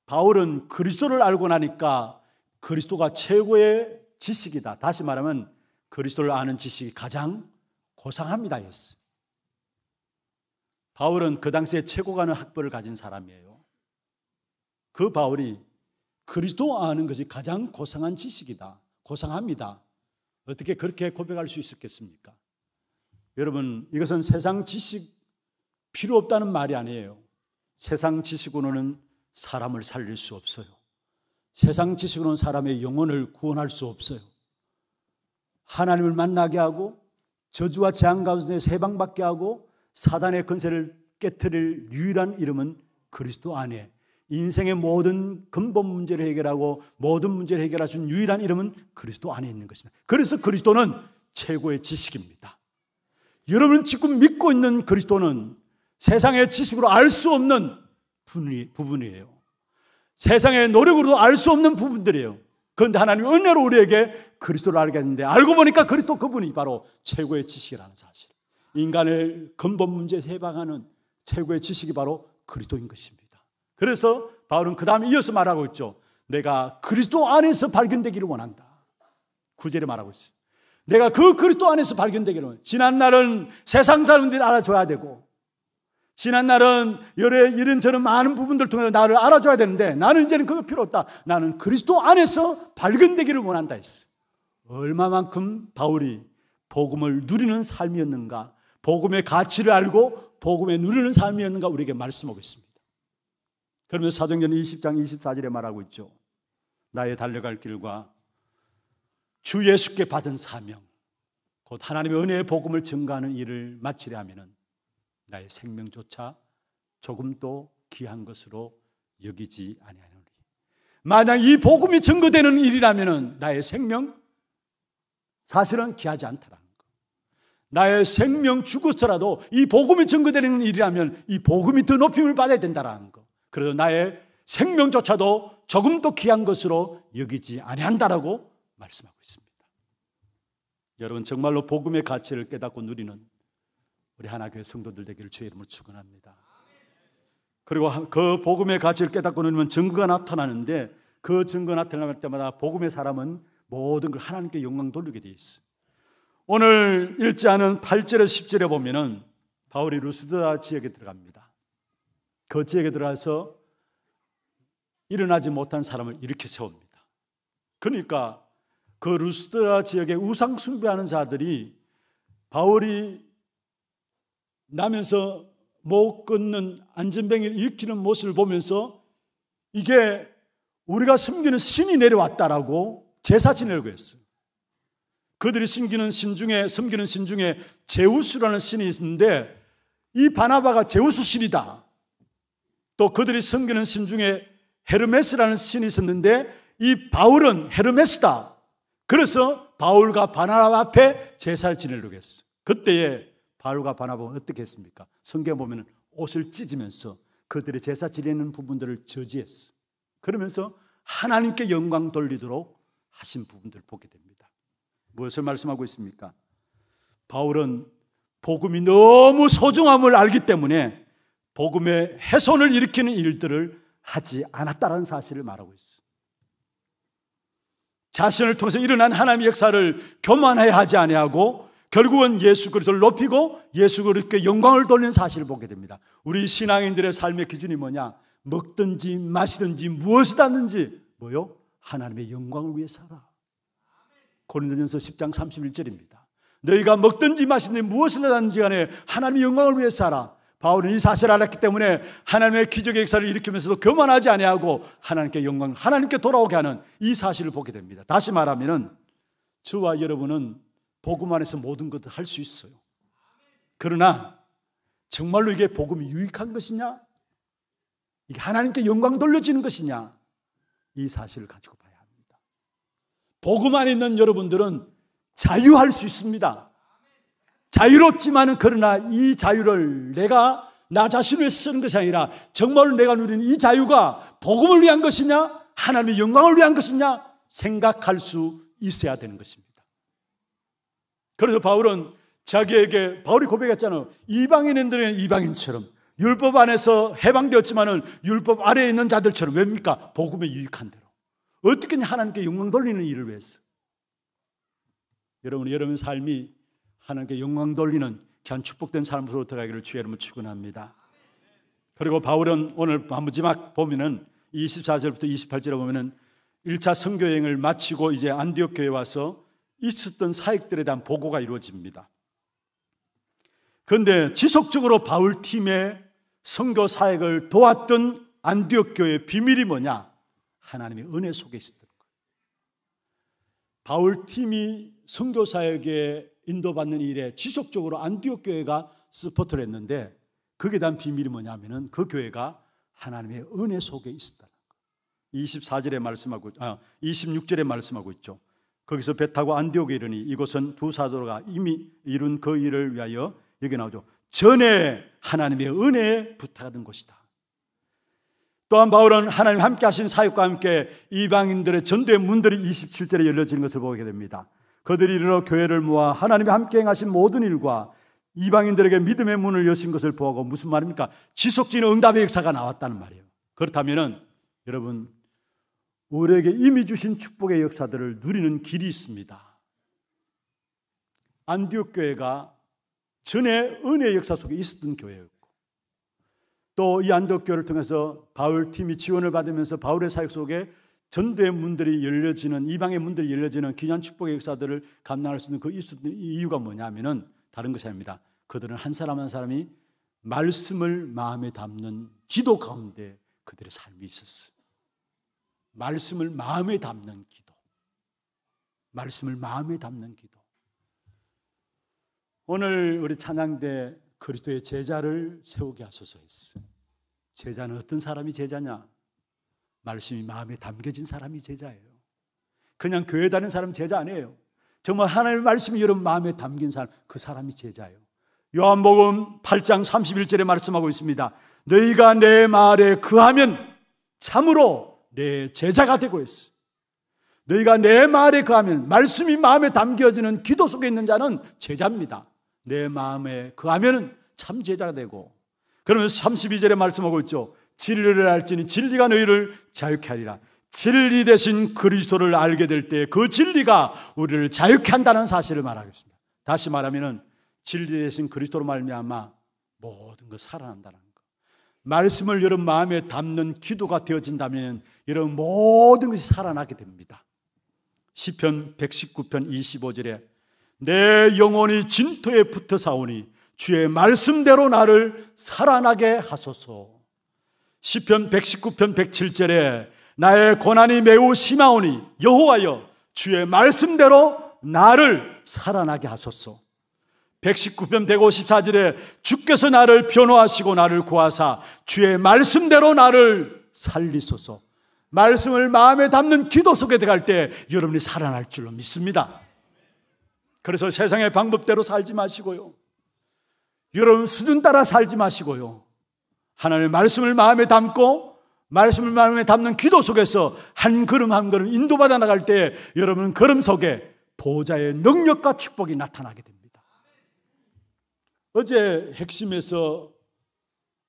바울은 그리스도를 알고 나니까 그리스도가 최고의 지식이다. 다시 말하면 그리스도를 아는 지식이 가장 고상합니다. 예스. 바울은 그 당시에 최고가는 학벌을 가진 사람이에요. 그 바울이 그리스도 아는 것이 가장 고상한 지식이다. 고상합니다. 어떻게 그렇게 고백할 수 있었겠습니까? 여러분, 이것은 세상 지식 필요 없다는 말이 아니에요. 세상 지식으로는 사람을 살릴 수 없어요. 세상 지식으로는 사람의 영혼을 구원할 수 없어요. 하나님을 만나게 하고 저주와 재앙 가운데 해방받게 하고 사단의 근세를 깨뜨릴 유일한 이름은 그리스도 안에 인생의 모든 근본 문제를 해결하고 모든 문제를 해결할 수 있는 유일한 이름은 그리스도 안에 있는 것입니다. 그래서 그리스도는 최고의 지식입니다. 여러분 지금 믿고 있는 그리스도는 세상의 지식으로 알 수 없는 부분이에요. 세상의 노력으로도 알 수 없는 부분들이에요. 그런데 하나님 은혜로 우리에게 그리스도를 알게 했는데 알고 보니까 그리스도 그분이 바로 최고의 지식이라는 사실. 인간을 근본 문제 해방하는 최고의 지식이 바로 그리스도인 것입니다. 그래서 바울은 그 다음에 이어서 말하고 있죠. 내가 그리스도 안에서 발견되기를 원한다. 구절에 말하고 있어. 내가 그 그리스도 안에서 발견되기를 원한다. 지난 날은 세상 사람들이 알아줘야 되고, 지난 날은 여러 이런저런 많은 부분들 통해서 나를 알아줘야 되는데 나는 이제는 그거 필요 없다. 나는 그리스도 안에서 발견되기를 원한다 했어. 얼마만큼 바울이 복음을 누리는 삶이었는가, 복음의 가치를 알고 복음에 누리는 삶이었는가 우리에게 말씀하고 있습니다. 그러면 사정전 20장 24절에 말하고 있죠. 나의 달려갈 길과 주 예수께 받은 사명, 곧 하나님의 은혜의 복음을 증가하는 일을 마치려 하면은 나의 생명조차 조금도 귀한 것으로 여기지 아니하노니. 만약 이 복음이 증거되는 일이라면은 나의 생명 사실은 귀하지 않다라는 거. 나의 생명 죽었더라도 이 복음이 증거되는 일이라면 이 복음이 더 높임을 받아야 된다라는 거. 그래도 나의 생명조차도 조금도 귀한 것으로 여기지 아니한다라고 말씀하고 있습니다. 여러분 정말로 복음의 가치를 깨닫고 누리는 우리 하나교회 성도들 되기를 주의 이름으로 축원합니다. 그리고 그 복음의 가치를 깨닫고 누리면 증거가 나타나는데 그 증거 나타날 때마다 복음의 사람은 모든 걸 하나님께 영광 돌리게 돼 있어. 오늘 읽지 않은 8절에서 10절에 보면은 바울이 루스드라 지역에 들어갑니다. 거지에게 들어가서 일어나지 못한 사람을 이렇게 세웁니다. 그러니까 그 루스드라 지역에 우상 숭배하는 자들이 바울이 나면서 목 끊는 안전뱅이 일으키는 모습을 보면서 이게 우리가 숨기는 신이 내려왔다라고 제사 지내려고 했어요. 그들이 숨기는 신 중에 섬기는 신 중에 제우스라는 신이 있는데 이 바나바가 제우스 신이다. 또 그들이 섬기는 신 중에 헤르메스라는 신이 있었는데 이 바울은 헤르메스다. 그래서 바울과 바나바 앞에 제사를 지내려고 했어. 그때에 바울과 바나바는 어떻게 했습니까? 성경 보면 옷을 찢으면서 그들의 제사 지내는 부분들을 저지했어. 그러면서 하나님께 영광 돌리도록 하신 부분들을 보게 됩니다. 무엇을 말씀하고 있습니까? 바울은 복음이 너무 소중함을 알기 때문에 복음의 훼손을 일으키는 일들을 하지 않았다는 사실을 말하고 있어요. 자신을 통해서 일어난 하나님의 역사를 교만해 하지 아니하고 결국은 예수 그리스도를 높이고 예수 그리스도께 영광을 돌리는 사실을 보게 됩니다. 우리 신앙인들의 삶의 기준이 뭐냐? 먹든지 마시든지 무엇이든지 뭐요? 하나님의 영광을 위해 살아. 고린도전서 10장 31절입니다. 너희가 먹든지 마시든지 무엇이든지 간에 하나님의 영광을 위해 살아. 바울은 이 사실을 알았기 때문에 하나님의 기적의 역사를 일으키면서도 교만하지 아니하고 하나님께 영광, 하나님께 돌아오게 하는 이 사실을 보게 됩니다. 다시 말하면은 저와 여러분은 복음 안에서 모든 것을 할 수 있어요. 그러나 정말로 이게 복음이 유익한 것이냐? 이게 하나님께 영광 돌려지는 것이냐? 이 사실을 가지고 봐야 합니다. 복음 안에 있는 여러분들은 자유할 수 있습니다. 자유롭지만은 그러나 이 자유를 내가 나 자신을 쓰는 것이 아니라 정말로 내가 누리는 이 자유가 복음을 위한 것이냐 하나님의 영광을 위한 것이냐 생각할 수 있어야 되는 것입니다. 그래서 바울은 자기에게 바울이 고백했잖아요. 이방인들은 이방인처럼 율법 안에서 해방되었지만은 율법 아래에 있는 자들처럼 왜입니까? 복음에 유익한 대로. 어떻게 하나님께 영광 돌리는 일을 위해서. 여러분, 여러분 삶이 하나님께 영광 돌리는 귀한 축복된 삶으로 들어가기를 주의 이름을 축원합니다. 그리고 바울은 오늘 마지막 보면은 24절부터 28절에 보면은 1차 선교 여행을 마치고 이제 안디옥 교회에 와서 있었던 사역들에 대한 보고가 이루어집니다. 그런데 지속적으로 바울 팀의 선교 사역을 도왔던 안디옥 교회의 비밀이 뭐냐? 하나님의 은혜 속에 있었던 거예요. 바울 팀이 선교 사역에 인도받는 일에 지속적으로 안디옥 교회가 스포트를 했는데 그게 단 비밀이 뭐냐면은 그 교회가 하나님의 은혜 속에 있었다는 거. 24절에 말씀하고 아 26절에 말씀하고 있죠. 거기서 배 타고 안디옥에 이르니 이곳은 두 사도가 이미 이룬 그 일을 위하여 여기 나오죠. 전에 하나님의 은혜에 부탁하던 곳이다. 또한 바울은 하나님 함께 하신 사역과 함께 이방인들의 전도의 문들이 27절에 열려지는 것을 보게 됩니다. 그들이 이르러 교회를 모아 하나님이 함께 행하신 모든 일과 이방인들에게 믿음의 문을 여신 것을 보고 무슨 말입니까? 지속적인 응답의 역사가 나왔다는 말이에요. 그렇다면은 여러분 우리에게 이미 주신 축복의 역사들을 누리는 길이 있습니다. 안디옥 교회가 전에 은혜의 역사 속에 있었던 교회였고 또 이 안디옥 교회를 통해서 바울 팀이 지원을 받으면서 바울의 사역 속에 전도의 문들이 열려지는 이방의 문들이 열려지는 기념 축복의 역사들을 감당할 수 있는 그 이유가 뭐냐면은 다른 것이 아닙니다. 그들은 한 사람 한 사람이 말씀을 마음에 담는 기도 가운데 그들의 삶이 있었어 말씀을 마음에 담는 기도. 말씀을 마음에 담는 기도. 오늘 우리 찬양대 그리스도의 제자를 세우게 하소서 했어 제자는 어떤 사람이 제자냐? 말씀이 마음에 담겨진 사람이 제자예요. 그냥 교회 다니는 사람 제자 아니에요. 정말 하나님의 말씀이 여러분 마음에 담긴 사람, 그 사람이 제자예요. 요한복음 8장 31절에 말씀하고 있습니다. 너희가 내 말에 그하면 참으로 내 제자가 되고 있어. 너희가 내 말에 그하면 말씀이 마음에 담겨지는 기도 속에 있는 자는 제자입니다. 내 마음에 그하면 참 제자가 되고 그러면 32절에 말씀하고 있죠. 진리를 알지니 진리가 너희를 자유케 하리라. 진리 대신 그리스도를 알게 될 때 그 진리가 우리를 자유케 한다는 사실을 말하겠습니다. 다시 말하면은 진리 대신 그리스도로 말미암아 모든 것 살아난다는 것. 말씀을 여러분 마음에 담는 기도가 되어진다면 여러분 모든 것이 살아나게 됩니다. 시편 119편 25절에 내 영혼이 진토에 붙어 사오니 주의 말씀대로 나를 살아나게 하소서. 시편 119편 107절에 나의 고난이 매우 심하오니 여호와여 주의 말씀대로 나를 살아나게 하소서. 119편 154절에 주께서 나를 변호하시고 나를 구하사 주의 말씀대로 나를 살리소서. 말씀을 마음에 담는 기도 속에 들어갈 때 여러분이 살아날 줄로 믿습니다. 그래서 세상의 방법대로 살지 마시고요. 여러분 수준 따라 살지 마시고요. 하나님의 말씀을 마음에 담고 말씀을 마음에 담는 기도 속에서 한 걸음 한 걸음 인도받아 나갈 때 여러분 은 걸음 속에 보좌의 능력과 축복이 나타나게 됩니다. 어제 핵심에서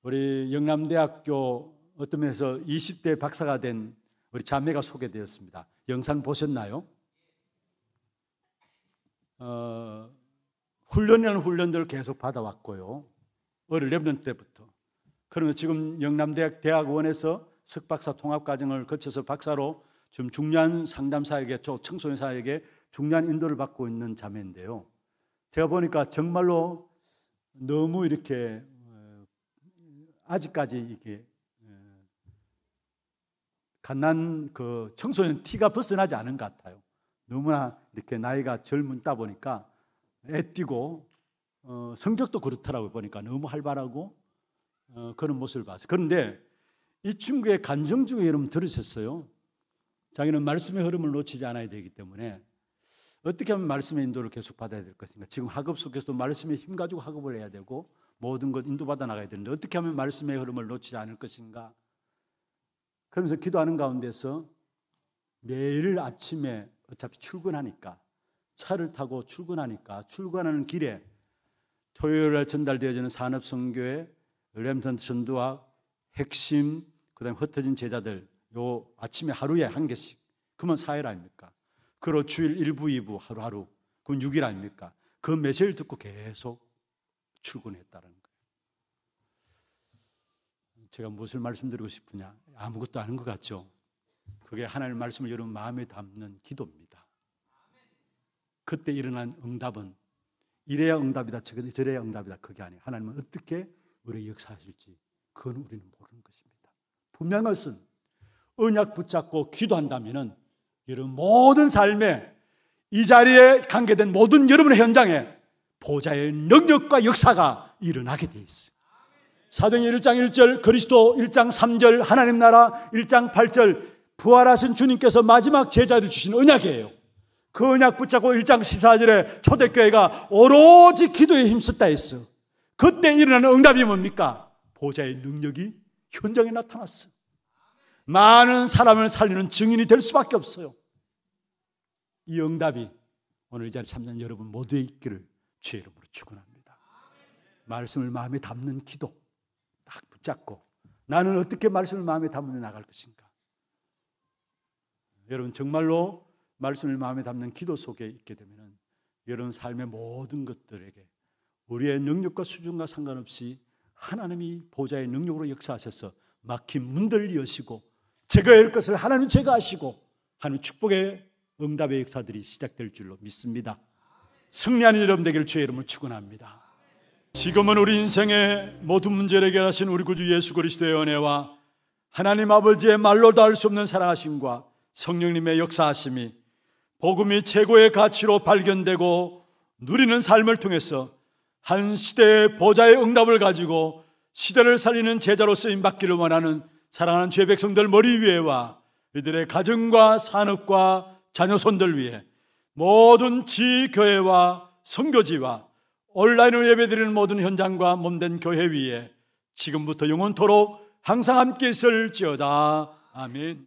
우리 영남대학교 어떤 면에서 20대 박사가 된 우리 자매가 소개되었습니다. 영상 보셨나요? 어, 훈련이라는 훈련들을 계속 받아왔고요. 어릴 랩런 때부터. 그러면 지금 영남대학 대학원에서 석박사 통합 과정을 거쳐서 박사로 지금 중요한 상담사에게, 청소년사에게 중요한 인도를 받고 있는 자매인데요. 제가 보니까 정말로 너무 이렇게 어, 아직까지 이게 어, 갓난 그 청소년 티가 벗어나지 않은 것 같아요. 너무나 이렇게 나이가 젊은다 보니까 애띄고 어, 성격도 그렇더라고요. 보니까 너무 활발하고 어, 그런 모습을 봤어요. 그런데 이 친구의 간증 중에 여러분 들으셨어요? 자기는 말씀의 흐름을 놓치지 않아야 되기 때문에 어떻게 하면 말씀의 인도를 계속 받아야 될 것인가? 지금 학업 속에서도 말씀의 힘 가지고 학업을 해야 되고 모든 것 인도받아 나가야 되는데 어떻게 하면 말씀의 흐름을 놓치지 않을 것인가? 그러면서 기도하는 가운데서 매일 아침에 어차피 출근하니까 차를 타고 출근하니까 출근하는 길에 토요일 날 전달되어지는 산업선교회 렘턴 전도와 핵심 그다음 에 흩어진 제자들 요 아침에 하루에 한 개씩 그러면 4일 아닙니까? 그리고 주일 1부 2부 하루하루 그건 6일 아닙니까? 그 메시지를 듣고 계속 출근했다는 거예요. 제가 무엇을 말씀드리고 싶으냐? 아무것도 아닌 것 같죠? 그게 하나님의 말씀을 여러분 마음에 담는 기도입니다. 그때 일어난 응답은 이래야 응답이다, 저래야 응답이다. 그게 아니에요. 하나님은 어떻게 우왜 역사하실지 그건 우리는 모르는 것입니다. 분명한 것은 언약 붙잡고 기도한다면은 여러분 모든 삶에 이 자리에 관계된 모든 여러분의 현장에 보좌의 능력과 역사가 일어나게 돼있어 사도행 1장 1절, 그리스도 1장 3절, 하나님 나라 1장 8절 부활하신 주님께서 마지막 제자를 주신 언약이에요. 그 언약 붙잡고 1장 14절에 초대교회가 오로지 기도에 힘썼다 했어요. 그때 일어나는 응답이 뭡니까? 보좌의 능력이 현장에 나타났어요. 많은 사람을 살리는 증인이 될 수밖에 없어요. 이 응답이 오늘 이 자리에 참여한 여러분 모두의 있기를 주의 이름으로 축원합니다. 말씀을 마음에 담는 기도 딱 붙잡고 나는 어떻게 말씀을 마음에 담는 나갈 것인가? 여러분 정말로 말씀을 마음에 담는 기도 속에 있게 되면 여러분 삶의 모든 것들에게 우리의 능력과 수준과 상관없이 하나님이 보좌의 능력으로 역사하셔서 막힌 문들 여시고 제거해야 할 것을 하나님 제거하시고 하는 축복의 응답의 역사들이 시작될 줄로 믿습니다. 승리하는 여러분 되기를 주의 이름을 축원합니다. 지금은 우리 인생의 모든 문제를 해결하신 우리 구주 예수 그리스도의 은혜와 하나님 아버지의 말로 닿을 수 없는 사랑하심과 성령님의 역사하심이 복음이 최고의 가치로 발견되고 누리는 삶을 통해서 한 시대의 보좌의 응답을 가지고 시대를 살리는 제자로 쓰임 받기를 원하는 사랑하는 죄 백성들 머리 위에와 이들의 가정과 산업과 자녀손들 위에 모든 지교회와 선교지와 온라인으로 예배드리는 모든 현장과 몸된 교회 위에 지금부터 영원토록 항상 함께 있을지어다. 아멘.